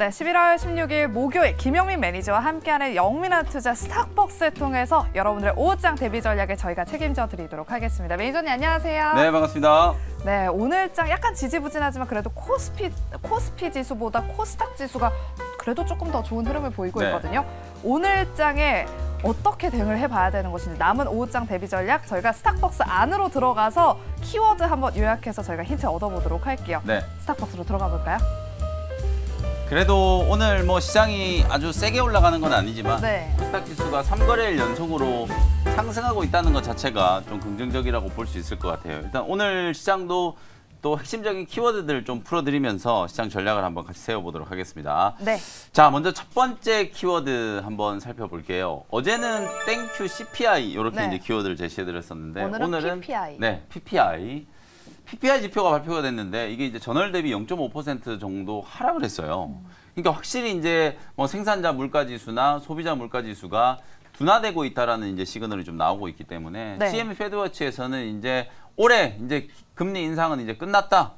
네, 11월 16일 목요일 김영민 매니저와 함께하는 영민아 투자 스탁벅스를 통해서 여러분들의 오후장 대비 전략에 저희가 책임져 드리도록 하겠습니다. 매니저님 안녕하세요. 네, 반갑습니다. 네, 오늘장 약간 지지부진하지만 그래도 코스피 코스피 지수보다 코스닥 지수가 그래도 조금 더 좋은 흐름을 보이고 네. 있거든요. 오늘장에 어떻게 대응을 해봐야 되는 것인지 남은 오후장 대비 전략 저희가 스탁벅스 안으로 들어가서 키워드 한번 요약해서 저희가 힌트 얻어보도록 할게요. 네. 스탁벅스로 들어가 볼까요? 그래도 오늘 뭐 시장이 아주 세게 올라가는 건 아니지만 코스닥 네. 지수가 3거래일 연속으로 상승하고 있다는 것 자체가 좀 긍정적이라고 볼 수 있을 것 같아요. 일단 오늘 시장도 또 핵심적인 키워드들을 좀 풀어드리면서 시장 전략을 한번 같이 세워보도록 하겠습니다. 네. 자, 먼저 첫 번째 키워드 한번 살펴볼게요. 어제는 땡큐 CPI 이렇게 네. 이제 키워드를 제시해드렸었는데 오늘은, 오늘은 PPI. 네, PPI. PPI 지표가 발표가 됐는데 이게 이제 전월 대비 0.5% 정도 하락을 했어요. 그러니까 확실히 이제 뭐 생산자 물가 지수나 소비자 물가 지수가 둔화되고 있다라는 이제 시그널이 좀 나오고 있기 때문에 네. CME 페드워치에서는 이제 올해 이제 금리 인상은 이제 끝났다.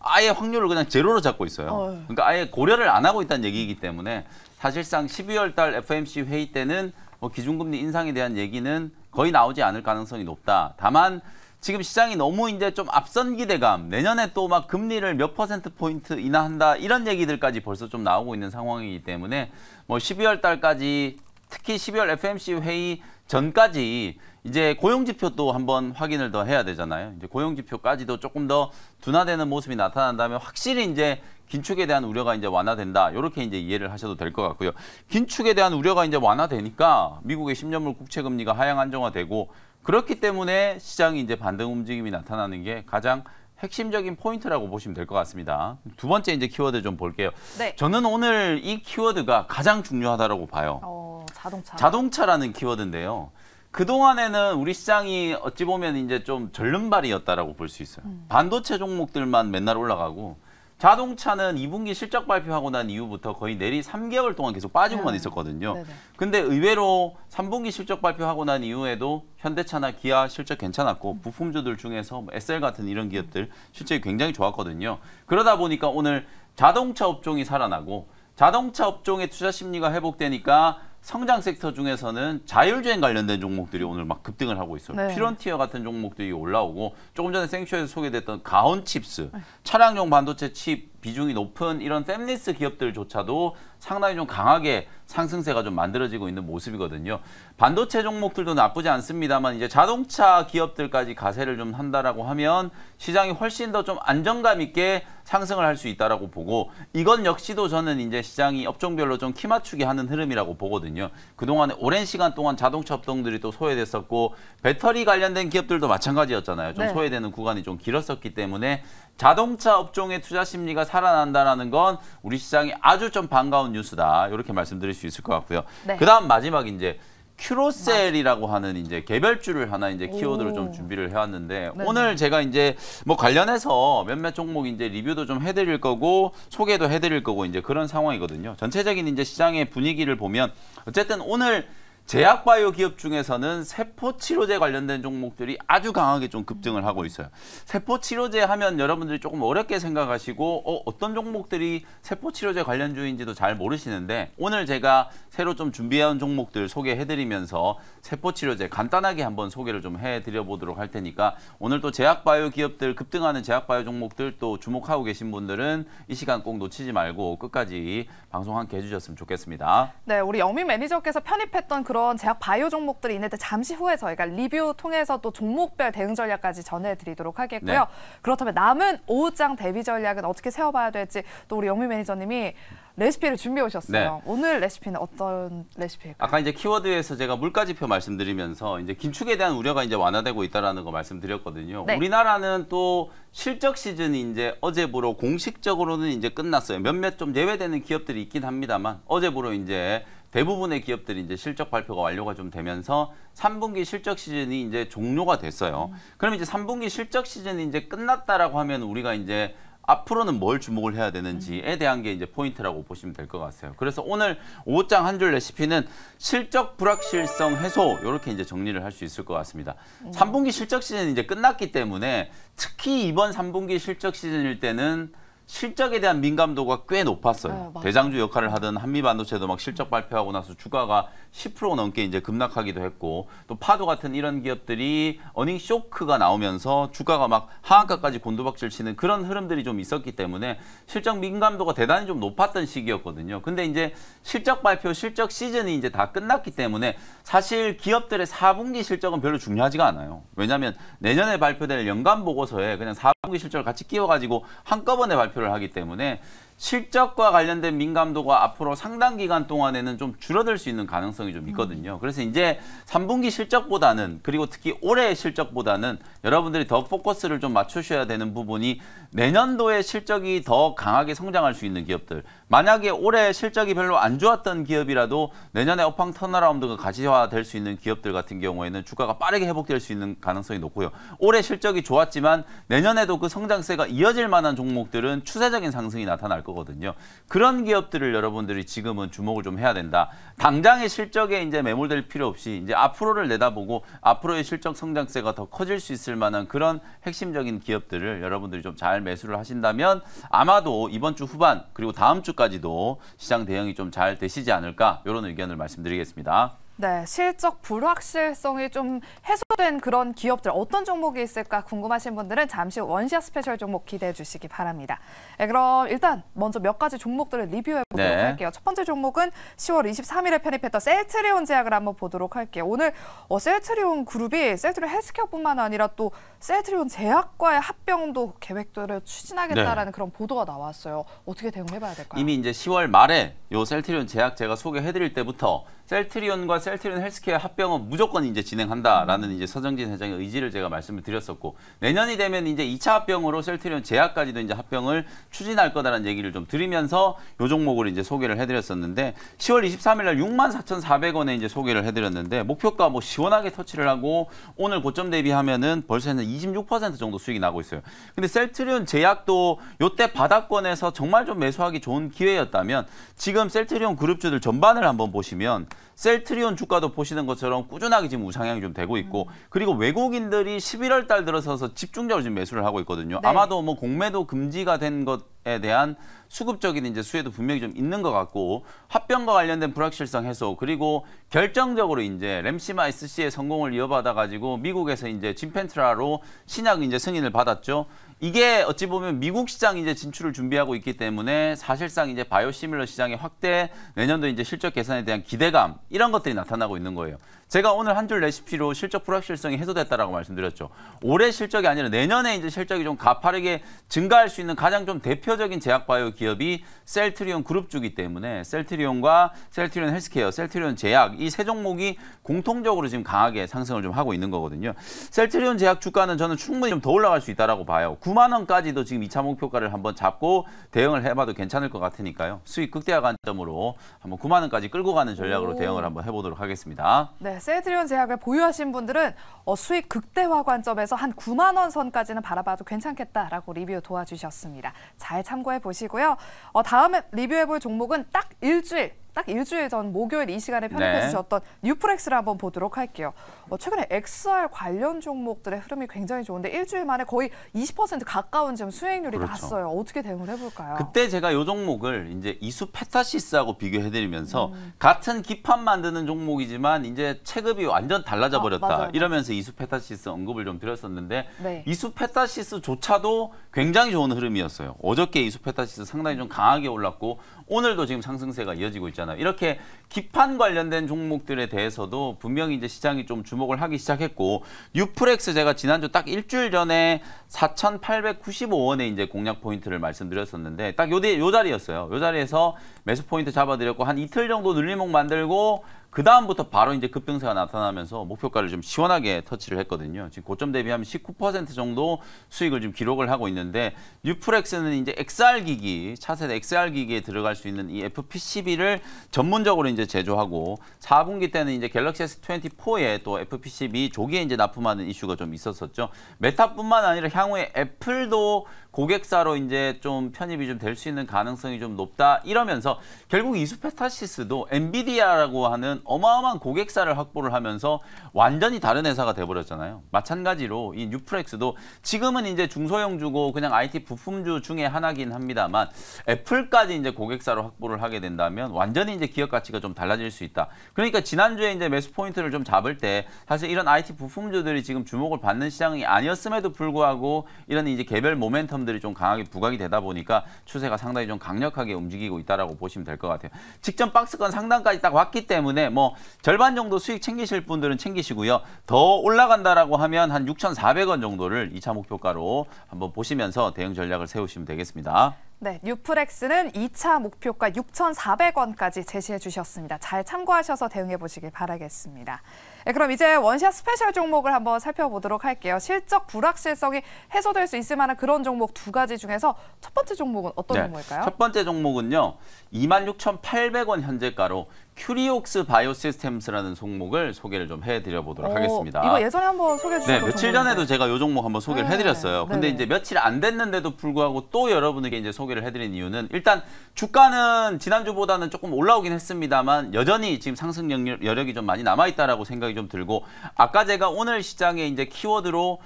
아예 확률을 그냥 제로로 잡고 있어요. 어휴. 그러니까 아예 고려를 안 하고 있다는 얘기이기 때문에 사실상 12월 달 FMC 회의 때는 뭐 기준금리 인상에 대한 얘기는 거의 나오지 않을 가능성이 높다. 다만 지금 시장이 너무 이제 좀 앞선 기대감, 내년에 또 막 금리를 몇 퍼센트 포인트 인하한다 이런 얘기들까지 벌써 좀 나오고 있는 상황이기 때문에 뭐 12월 달까지 특히 12월 FMC 회의 전까지 이제 고용지표 또 한번 확인을 더 해야 되잖아요. 이제 고용지표까지도 조금 더 둔화되는 모습이 나타난다면 확실히 이제 긴축에 대한 우려가 이제 완화된다. 이렇게 이제 이해를 하셔도 될 것 같고요. 긴축에 대한 우려가 이제 완화되니까 미국의 10년물 국채 금리가 하향 안정화되고 그렇기 때문에 시장이 이제 반등 움직임이 나타나는 게 가장 핵심적인 포인트라고 보시면 될 것 같습니다. 두 번째 이제 키워드 좀 볼게요. 네. 저는 오늘 이 키워드가 가장 중요하다고 봐요. 어, 자동차. 자동차라는 키워드인데요. 그동안에는 우리 시장이 어찌 보면 이제 좀 절름발이었다라고 볼 수 있어요. 음. 반도체 종목들만 맨날 올라가고 자동차는 2분기 실적 발표하고 난 이후부터 거의 내리 3개월 동안 계속 빠지고만 네. 있었거든요. 네네. 근데 의외로 3분기 실적 발표하고 난 이후에도 현대차나 기아 실적 괜찮았고 음. 부품주들 중에서 SL 뭐 같은 이런 기업들 실적이 굉장히 좋았거든요. 그러다 보니까 오늘 자동차 업종이 살아나고 자동차 업종의 투자 심리가 회복되니까 성장 섹터 중에서는 자율주행 관련된 종목들이 오늘 막 급등을 하고 있어요. 네. 피런티어 같은 종목들이 올라오고 조금 전에 생쇼에서 소개됐던 가온칩스, 차량용 반도체 칩 비중이 높은 이런 셈리스 기업들조차도 상당히 좀 강하게 상승세가 좀 만들어지고 있는 모습이거든요. 반도체 종목들도 나쁘지 않습니다만 이제 자동차 기업들까지 가세를 좀 한다라고 하면 시장이 훨씬 더 좀 안정감 있게 상승을 할 수 있다라고 보고 이건 역시도 저는 이제 시장이 업종별로 좀 키맞추기 하는 흐름이라고 보거든요. 그동안에 오랜 시간 동안 자동차 업종들이 또 소외됐었고 배터리 관련된 기업들도 마찬가지였잖아요. 좀 네. 소외되는 구간이 좀 길었었기 때문에 자동차 업종의 투자 심리가 살아난다는 건 우리 시장이 아주 좀 반가운 뉴스다. 이렇게 말씀드릴 수 있을 것 같고요. 네. 그다음 마지막 이제 큐로셀이라고 하는 이제 개별주를 하나 이제 키워드로 오. 좀 준비를 해왔는데 네네. 오늘 제가 이제 뭐 관련해서 몇몇 종목 이제 리뷰도 좀 해드릴 거고 소개도 해드릴 거고 이제 그런 상황이거든요. 전체적인 이제 시장의 분위기를 보면 어쨌든 오늘 제약바이오 기업 중에서는 세포치료제 관련된 종목들이 아주 강하게 좀 급등을 하고 있어요. 세포치료제 하면 여러분들이 조금 어렵게 생각하시고 어, 어떤 종목들이 세포치료제 관련주인지도 잘 모르시는데 오늘 제가 새로 좀 준비해온 종목들 소개해드리면서 세포치료제 간단하게 한번 소개를 좀 해드려 보도록 할 테니까 오늘 또 제약바이오 기업들 급등하는 제약바이오 종목들 또 주목하고 계신 분들은 이 시간 꼭 놓치지 말고 끝까지 방송 함께 해주셨으면 좋겠습니다. 네, 우리 영민 매니저께서 편입했던 그런 그런 제약 바이오 종목들이 있는데 잠시 후에 저희가 리뷰 통해서 또 종목별 대응 전략까지 전해드리도록 하겠고요. 네. 그렇다면 남은 오후장 대비 전략은 어떻게 세워봐야 될지 또 우리 영미 매니저님이 레시피를 준비해 오셨어요. 네. 오늘 레시피는 어떤 레시피일까요? 아까 이제 키워드에서 제가 물가지표 말씀드리면서 이제 긴축에 대한 우려가 이제 완화되고 있다라는 거 말씀드렸거든요. 네. 우리나라는 또 실적 시즌이 이제 어제부로 공식적으로는 이제 끝났어요. 몇몇 좀 예외되는 기업들이 있긴 합니다만 어제부로 이제 대부분의 기업들이 이제 실적 발표가 완료가 좀 되면서 3분기 실적 시즌이 이제 종료가 됐어요. 음. 그럼 이제 3분기 실적 시즌이 이제 끝났다라고 하면 우리가 이제 앞으로는 뭘 주목을 해야 되는지에 대한 게 이제 포인트라고 보시면 될 것 같아요. 그래서 오늘 5장 한 줄 레시피는 실적 불확실성 해소 이렇게 이제 정리를 할 수 있을 것 같습니다. 3분기 음. 실적 시즌이 이제 끝났기 때문에 특히 이번 3분기 실적 시즌일 때는 실적에 대한 민감도가 꽤 높았어요. 네, 대장주 역할을 하던 한미반도체도 막 실적 발표하고 나서 주가가 10% 넘게 이제 급락하기도 했고 또 파도 같은 이런 기업들이 어닝 쇼크가 나오면서 주가가 막 하한가까지 곤두박질 치는 그런 흐름들이 좀 있었기 때문에 실적 민감도가 대단히 좀 높았던 시기였거든요. 근데 이제 실적 발표, 실적 시즌이 이제 다 끝났기 때문에 사실 기업들의 4분기 실적은 별로 중요하지가 않아요. 왜냐하면 내년에 발표될 연간 보고서에 그냥 4분기 실적을 같이 끼워가지고 한꺼번에 발표 발표를 하기 때문에 실적과 관련된 민감도가 앞으로 상당 기간 동안에는 좀 줄어들 수 있는 가능성이 좀 있거든요. 음. 그래서 이제 3분기 실적보다는 그리고 특히 올해의 실적보다는 여러분들이 더 포커스를 좀 맞추셔야 되는 부분이 내년도에 실적이 더 강하게 성장할 수 있는 기업들. 만약에 올해 실적이 별로 안 좋았던 기업이라도 내년에 업황 터널라운드가 가시화될 수 있는 기업들 같은 경우에는 주가가 빠르게 회복될 수 있는 가능성이 높고요. 올해 실적이 좋았지만 내년에도 그 성장세가 이어질 만한 종목들은 추세적인 상승이 나타날 겁니다. 거거든요. 그런 기업들을 여러분들이 지금은 주목을 좀 해야 된다. 당장의 실적에 이제 매몰될 필요 없이 이제 앞으로를 내다보고 앞으로의 실적 성장세가 더 커질 수 있을 만한 그런 핵심적인 기업들을 여러분들이 좀 잘 매수를 하신다면 아마도 이번 주 후반 그리고 다음 주까지도 시장 대응이 좀 잘 되시지 않을까 이런 의견을 말씀드리겠습니다. 네, 실적 불확실성이 좀 해소된 그런 기업들 어떤 종목이 있을까 궁금하신 분들은 잠시 원샷 스페셜 종목 기대해 주시기 바랍니다. 네, 그럼 일단 먼저 몇 가지 종목들을 리뷰해 보도록 네. 할게요. 첫 번째 종목은 10월 23일에 편입했던 셀트리온 제약을 한번 보도록 할게요. 오늘 어, 셀트리온 그룹이 셀트리온 헬스케어뿐만 아니라 또 셀트리온 제약과의 합병도 계획들을 추진하겠다라는 네. 그런 보도가 나왔어요. 어떻게 대응해 봐야 될까요? 이미 이제 10월 말에 요 셀트리온 제약제가 소개해 드릴 때부터 셀트리온과 셀트리온 헬스케어 합병은 무조건 이제 진행한다라는 이제 서정진 회장의 의지를 제가 말씀을 드렸었고 내년이 되면 이제 2차 합병으로 셀트리온 제약까지도 이제 합병을 추진할 거다라는 얘기를 좀 드리면서 요 종목을 이제 소개를 해드렸었는데 10월 23일 날6 4,400원에 이제 소개를 해드렸는데 목표가 뭐 시원하게 터치를 하고 오늘 고점 대비하면은 벌써 26% 정도 수익이 나고 있어요. 근데 셀트리온 제약도 요때 바닥권에서 정말 좀 매수하기 좋은 기회였다면 지금 셀트리온 그룹주들 전반을 한번 보시면 셀트리온 주가도 보시는 것처럼 꾸준하게 지금 우상향이 좀 되고 있고 음. 그리고 외국인들이 11월 달 들어서서 집중적으로 지금 매수를 하고 있거든요. 네. 아마도 뭐 공매도 금지가 된것 것에 대한 수급적인 이제 수혜도 분명히 좀 있는 것 같고 합병과 관련된 불확실성 해소 그리고 결정적으로 이제 램시마이스 씨의 성공을 이어받아 가지고 미국에서 이제 진펜트라로 신약 이제 승인을 받았죠. 이게 어찌 보면 미국 시장 이제 진출을 준비하고 있기 때문에 사실상 이제 바이오시밀러 시장의 확대 내년도 이제 실적 개선에 대한 기대감 이런 것들이 나타나고 있는 거예요. 제가 오늘 한 줄 레시피로 실적 불확실성이 해소됐다라고 말씀드렸죠. 올해 실적이 아니라 내년에 이제 실적이 좀 가파르게 증가할 수 있는 가장 좀 대표적인 제약바이오 기업이 셀트리온 그룹주기 때문에 셀트리온과 셀트리온 헬스케어, 셀트리온 제약 이 세 종목이 공통적으로 지금 강하게 상승을 좀 하고 있는 거거든요. 셀트리온 제약 주가는 저는 충분히 좀 더 올라갈 수 있다라고 봐요. 9만 원까지도 지금 2차 목표가를 한번 잡고 대응을 해봐도 괜찮을 것 같으니까요. 수익 극대화 관점으로 한번 9만 원까지 끌고 가는 전략으로 오. 대응을 한번 해보도록 하겠습니다. 네. 네, 세트리온 제약을 보유하신 분들은 어, 수익 극대화 관점에서 한 9만 원 선까지는 바라봐도 괜찮겠다라고 리뷰 도와주셨습니다. 잘 참고해 보시고요. 어, 다음 에 리뷰해 볼 종목은 딱 일주일 딱 일주일 전 목요일 이 시간에 편입해 네. 주셨던 뉴프렉스를 한번 보도록 할게요. 어, 최근에 XR 관련 종목들의 흐름이 굉장히 좋은데 일주일 만에 거의 20% 가까운 지금 수익률이 그렇죠. 났어요. 어떻게 대응을 해볼까요? 그때 제가 이 종목을 이제 이수 페타시스하고 비교해드리면서 음. 같은 기판 만드는 종목이지만 이제 체급이 완전 달라져 아, 버렸다. 아, 이러면서 이수 페타시스 언급을 좀 드렸었는데 네. 이수 페타시스조차도 굉장히 좋은 흐름이었어요. 어저께 이수 페타시스 상당히 좀 강하게 올랐고 오늘도 지금 상승세가 이어지고 있잖아요. 있잖 이렇게 기판 관련된 종목들에 대해서도 분명히 이제 시장이 좀 주목을 하기 시작했고 유프렉스 제가 지난주 딱 일주일 전에 4,895원에 이제 공략 포인트를 말씀드렸었는데 딱 요, 요 자리였어요. 요 자리에서 매수 포인트 잡아드렸고 한 이틀 정도 눌림목 만들고 그 다음부터 바로 이제 급등세가 나타나면서 목표가를 좀 시원하게 터치를 했거든요. 지금 고점 대비하면 19% 정도 수익을 지금 기록을 하고 있는데 뉴프렉스는 이제 XR 기기 차세대 XR 기기에 들어갈 수 있는 이 FPCB를 전문적으로 이제 제조하고 4분기 때는 이제 갤럭시 S24에 또 FPCB 조기에 이제 납품하는 이슈가 좀 있었었죠. 메타뿐만 아니라 향후에 애플도 고객사로 이제 좀 편입이 좀 될 수 있는 가능성이 좀 높다 이러면서 결국 이스페타시스도 엔비디아라고 하는 어마어마한 고객사를 확보를 하면서 완전히 다른 회사가 돼버렸잖아요. 마찬가지로 이 뉴프렉스도 지금은 이제 중소형주고 그냥 IT 부품주 중에 하나긴 합니다만 애플까지 이제 고객사로 확보를 하게 된다면 완전히 이제 기업 가치가 좀 달라질 수 있다. 그러니까 지난주에 이제 매수 포인트를 좀 잡을 때 사실 이런 IT 부품주들이 지금 주목을 받는 시장이 아니었음에도 불구하고 이런 이제 개별 모멘텀 부분들이 좀 강하게 부각이 되다 보니까 추세가 상당히 좀 강력하게 움직이고 있다라고 보시면 될 것 같아요. 직전 박스권 상단까지 딱 왔기 때문에 뭐 절반 정도 수익 챙기실 분들은 챙기시고요. 더 올라간다라고 하면 한 6,400원 정도를 2차 목표가로 한번 보시면서 대응 전략을 세우시면 되겠습니다. 네, 뉴프렉스는 2차 목표가 6,400원까지 제시해 주셨습니다. 잘 참고하셔서 대응해 보시길 바라겠습니다. 네, 그럼 이제 원샷 스페셜 종목을 한번 살펴보도록 할게요. 실적 불확실성이 해소될 수 있을 만한 그런 종목 두 가지 중에서 첫 번째 종목은 어떤 네, 종목일까요? 첫 번째 종목은요. 26,800원 현재가로 큐리옥스 바이오시스템스라는 종목을 소개를 좀 해드려 보도록 하겠습니다. 이거 예전에 한번 소개해 네, 주셨던 네, 며칠 전에도 제가 이 종목 한번 소개를 네, 해드렸어요. 근데 네 이제 며칠 안 됐는데도 불구하고 또 여러분에게 이제 소개를 해드린 이유는 일단 주가는 지난주보다는 조금 올라오긴 했습니다만 여전히 지금 상승 여력이 좀 많이 남아있다라고 생각. 생각이 좀 들고 아까 제가 오늘 시장에 이제 키워드로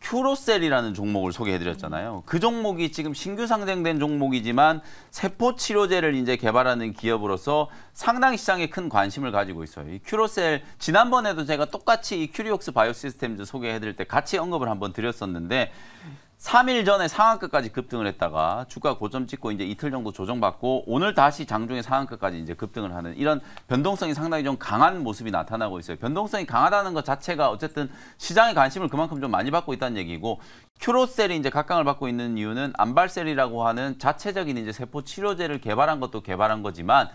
큐로셀이라는 종목을 소개해드렸잖아요. 그 종목이 지금 신규 상장된 종목이지만 세포치료제를 이제 개발하는 기업으로서 상당히 시장에 큰 관심을 가지고 있어요. 이 큐로셀 지난번에도 제가 똑같이 이 큐리옥스 바이오시스템즈 소개해드릴 때 같이 언급을 한번 드렸었는데 3일 전에 상한가까지 급등을 했다가 주가 고점 찍고 이제 이틀 정도 조정받고 오늘 다시 장중에 상한가까지 이제 급등을 하는 이런 변동성이 상당히 좀 강한 모습이 나타나고 있어요. 변동성이 강하다는 것 자체가 어쨌든 시장의 관심을 그만큼 좀 많이 받고 있다는 얘기고 큐로셀이 이제 각광을 받고 있는 이유는 암발셀이라고 하는 자체적인 이제 세포 치료제를 개발한 것도 개발한 거지만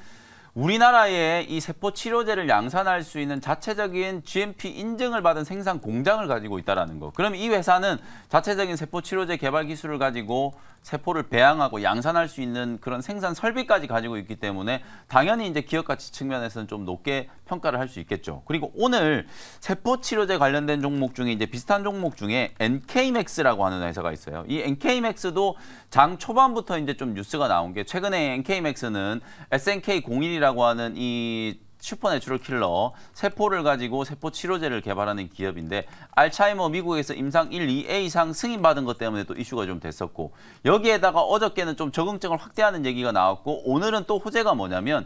우리나라에 이 세포 치료제를 양산할 수 있는 자체적인 GMP 인증을 받은 생산 공장을 가지고 있다라는 거. 그럼 이 회사는 자체적인 세포 치료제 개발 기술을 가지고 세포를 배양하고 양산할 수 있는 그런 생산 설비까지 가지고 있기 때문에 당연히 이제 기업 가치 측면에서는 좀 높게 평가를 할 수 있겠죠. 그리고 오늘 세포 치료제 관련된 종목 중에 이제 비슷한 종목 중에 n k 맥 x 라고 하는 회사가 있어요. 이 n k 맥 x 도장 초반부터 이제 좀 뉴스가 나온 게 최근에 n k 맥 x 는 SNK 0 1이 셀이라고 하는 이 슈퍼내추럴 킬러 세포를 가지고 세포 치료제를 개발하는 기업인데 알츠하이머 미국에서 임상 1, 2A 이상 승인받은 것 때문에 또 이슈가 좀 됐었고 여기에다가 어저께는 좀 적응증을 확대하는 얘기가 나왔고 오늘은 또 호재가 뭐냐면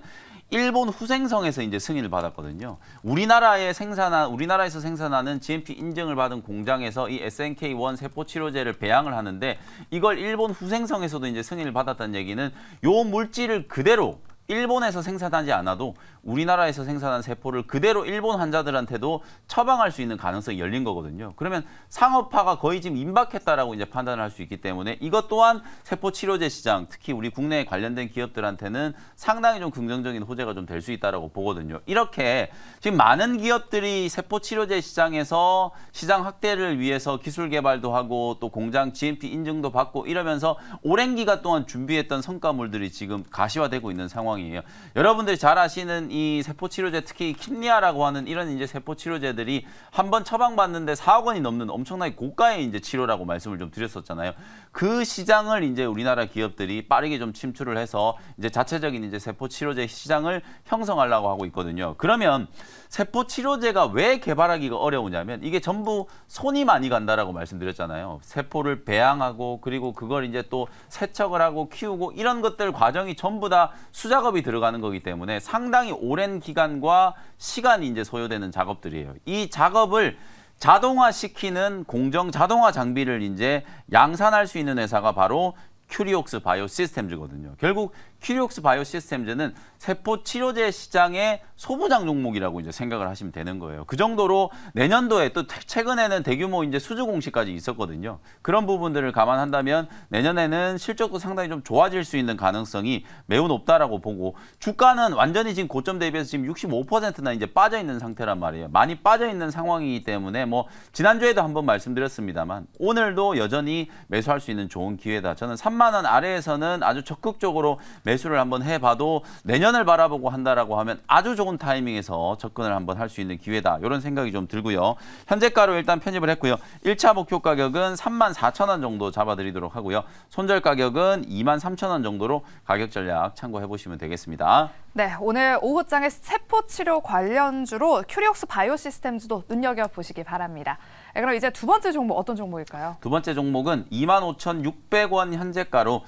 일본 후생성에서 이제 승인을 받았거든요. 우리나라에 생산한 우리나라에서 생산하는 GMP 인증을 받은 공장에서 이 SNK1 세포 치료제를 배양을 하는데 이걸 일본 후생성에서도 이제 승인을 받았다는 얘기는 요 물질을 그대로 일본에서 생산하지 않아도 우리나라에서 생산한 세포를 그대로 일본 환자들한테도 처방할 수 있는 가능성이 열린 거거든요. 그러면 상업화가 거의 지금 임박했다라고 이제 판단할수 있기 때문에 이것 또한 세포 치료제 시장, 특히 우리 국내에 관련된 기업들한테는 상당히 좀 긍정적인 호재가 좀 될 수 있다라고 보거든요. 이렇게 지금 많은 기업들이 세포 치료제 시장에서 시장 확대를 위해서 기술 개발도 하고 또 공장 GMP 인증도 받고 이러면서 오랜 기간 동안 준비했던 성과물들이 지금 가시화되고 있는 상황 상황이에요. 여러분들이 잘 아시는 이 세포치료제 특히 킴니아라고 하는 이런 이제 세포치료제들이 한 번 처방받는데 4억 원이 넘는 엄청나게 고가의 이제 치료라고 말씀을 좀 드렸었잖아요. 그 시장을 이제 우리나라 기업들이 빠르게 좀 침투를 해서 이제 자체적인 이제 세포 치료제 시장을 형성하려고 하고 있거든요. 그러면 세포 치료제가 왜 개발하기가 어려우냐면 이게 전부 손이 많이 간다라고 말씀드렸잖아요. 세포를 배양하고 그리고 그걸 이제 또 세척을 하고 키우고 이런 것들 과정이 전부 다 수작업이 들어가는 거기 때문에 상당히 오랜 기간과 시간이 이제 소요되는 작업들이에요. 이 작업을 자동화시키는 공정 자동화 장비를 이제 양산할 수 있는 회사가 바로 큐리옥스 바이오 시스템즈거든요. 결국 큐리옥스 바이오 시스템즈는 세포 치료제 시장의 소부장 종목이라고 이제 생각을 하시면 되는 거예요. 그 정도로 내년도에 또 최근에는 대규모 이제 수주 공시까지 있었거든요. 그런 부분들을 감안한다면 내년에는 실적도 상당히 좀 좋아질 수 있는 가능성이 매우 높다라고 보고 주가는 완전히 지금 고점 대비해서 지금 65%나 이제 빠져 있는 상태란 말이에요. 많이 빠져 있는 상황이기 때문에 뭐 지난주에도 한번 말씀드렸습니다만 오늘도 여전히 매수할 수 있는 좋은 기회다. 저는 3만 원 아래에서는 아주 적극적으로 매 매수를 한번 해봐도 내년을 바라보고 한다라고 하면 아주 좋은 타이밍에서 접근을 한번 할 수 있는 기회다. 이런 생각이 좀 들고요. 현재가로 일단 편입을 했고요. 1차 목표 가격은 34,000원 정도 잡아드리도록 하고요. 손절 가격은 23,000원 정도로 가격 전략 참고해보시면 되겠습니다. 네, 오늘 오후장의 세포치료 관련주로 큐리옥스 바이오시스템즈도 눈여겨보시기 바랍니다. 네, 그럼 이제 두 번째 종목 어떤 종목일까요? 두 번째 종목은 25,600원 현재가로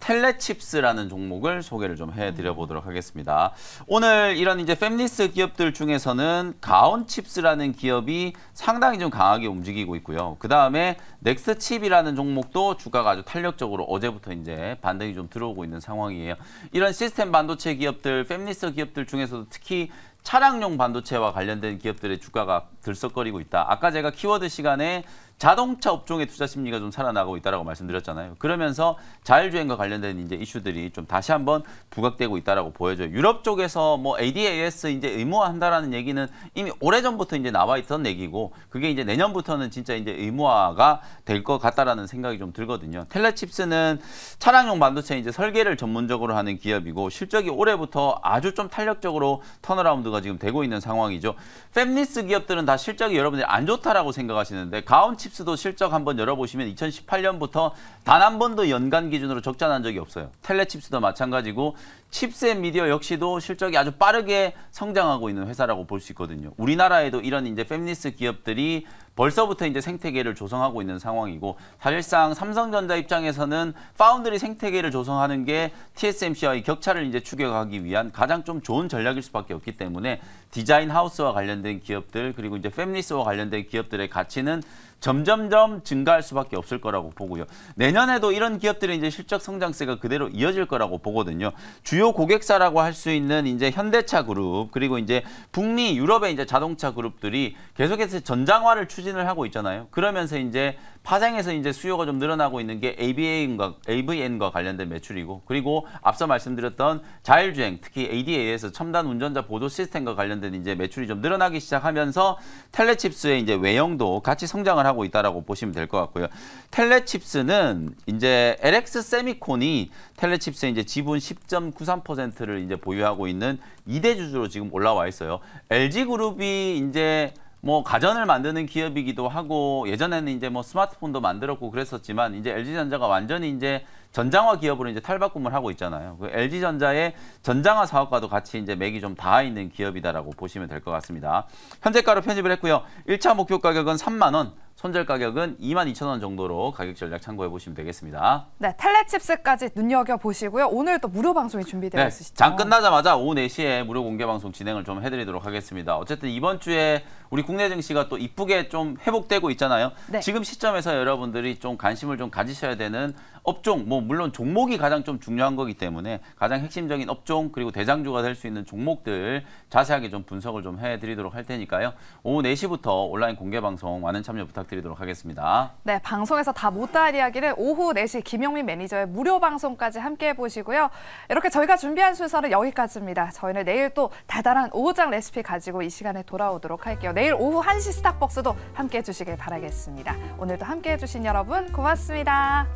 텔레칩스라는 종목을 소개를 좀 해드려 보도록 하겠습니다. 오늘 이런 이제 팹리스 기업들 중에서는 가온칩스라는 기업이 상당히 좀 강하게 움직이고 있고요. 그 다음에 넥스칩이라는 종목도 주가가 아주 탄력적으로 어제부터 이제 반등이 좀 들어오고 있는 상황이에요. 이런 시스템 반도체 기업들, 팹리스 기업들 중에서도 특히 차량용 반도체와 관련된 기업들의 주가가 들썩거리고 있다. 아까 제가 키워드 시간에 자동차 업종의 투자 심리가 좀 살아나고 있다라고 말씀드렸잖아요. 그러면서 자율주행과 관련된 이제 이슈들이 좀 다시 한번 부각되고 있다라고 보여져요. 유럽 쪽에서 뭐 ADAS 이제 의무화한다라는 얘기는 이미 오래전부터 이제 나와 있던 얘기고 그게 이제 내년부터는 진짜 이제 의무화가 될 것 같다라는 생각이 좀 들거든요. 텔레칩스는 차량용 반도체 이제 설계를 전문적으로 하는 기업이고 실적이 올해부터 아주 좀 탄력적으로 턴어라운드가 지금 되고 있는 상황이죠. 팹리스 기업들은 다 실적이 여러분들이 안 좋다라고 생각하시는데 가온치 칩스도 실적 한번 열어보시면 2018년부터 단 한 번도 연간 기준으로 적자 난 적이 없어요. 텔레칩스도 마찬가지고 칩셋 미디어 역시도 실적이 아주 빠르게 성장하고 있는 회사라고 볼 수 있거든요. 우리나라에도 이런 이제 페미니스트 기업들이 벌써부터 이제 생태계를 조성하고 있는 상황이고 사실상 삼성전자 입장에서는 파운드리 생태계를 조성하는 게 TSMC와의 격차를 이제 추격하기 위한 가장 좀 좋은 전략일 수밖에 없기 때문에 디자인 하우스와 관련된 기업들 그리고 이제 팹리스와 관련된 기업들의 가치는 점점점 증가할 수밖에 없을 거라고 보고요. 내년에도 이런 기업들의 이제 실적 성장세가 그대로 이어질 거라고 보거든요. 주요 고객사라고 할 수 있는 이제 현대차 그룹 그리고 이제 북미 유럽의 이제 자동차 그룹들이 계속해서 전장화를 추진 추진을 하고 있잖아요. 그러면서 이제 파생에서 이제 수요가 좀 늘어나고 있는 게 ABA과 AVN과 관련된 매출이고 그리고 앞서 말씀드렸던 자율주행 특히 ADA에서 첨단 운전자 보조 시스템과 관련된 이제 매출이 좀 늘어나기 시작하면서 텔레칩스의 이제 외형도 같이 성장을 하고 있다라고 보시면 될 것 같고요. 텔레칩스는 이제 LX 세미콘이 텔레칩스의 이제 지분 10.93%를 이제 보유하고 있는 이대 주주로 지금 올라와 있어요. LG 그룹이 이제 뭐 가전을 만드는 기업이기도 하고 예전에는 이제 뭐 스마트폰도 만들었고 그랬었지만 이제 LG전자가 완전히 이제 전장화 기업으로 이제 탈바꿈을 하고 있잖아요. 그 LG전자의 전장화 사업과도 같이 이제 맥이 좀 닿아 있는 기업이다라고 보시면 될 것 같습니다. 현재가로 편집을 했고요. 1차 목표 가격은 3만 원, 손절 가격은 22,000원 정도로 가격 전략 참고해 보시면 되겠습니다. 네, 텔레칩스까지 눈여겨 보시고요. 오늘 또 무료 방송이 준비되어 네, 있으시죠? 장 끝나자마자 오후 4시에 무료 공개 방송 진행을 좀 해드리도록 하겠습니다. 어쨌든 이번 주에 우리 국내 증시가 또 이쁘게 좀 회복되고 있잖아요. 네. 지금 시점에서 여러분들이 좀 관심을 좀 가지셔야 되는 업종, 뭐 물론 종목이 가장 좀 중요한 거기 때문에 가장 핵심적인 업종 그리고 대장주가 될 수 있는 종목들 자세하게 좀 분석을 좀 해드리도록 할 테니까요. 오후 4시부터 온라인 공개 방송 많은 참여 부탁 부탁드리도록 하겠습니다. 네, 방송에서 다 못다한 이야기를 오후 4시 김영민 매니저의 무료 방송까지 함께 해보시고요. 이렇게 저희가 준비한 순서는 여기까지입니다. 저희는 내일 또 달달한 오후장 레시피 가지고 이 시간에 돌아오도록 할게요. 내일 오후 1시 스타벅스도 함께 해주시길 바라겠습니다. 오늘도 함께 해주신 여러분 고맙습니다.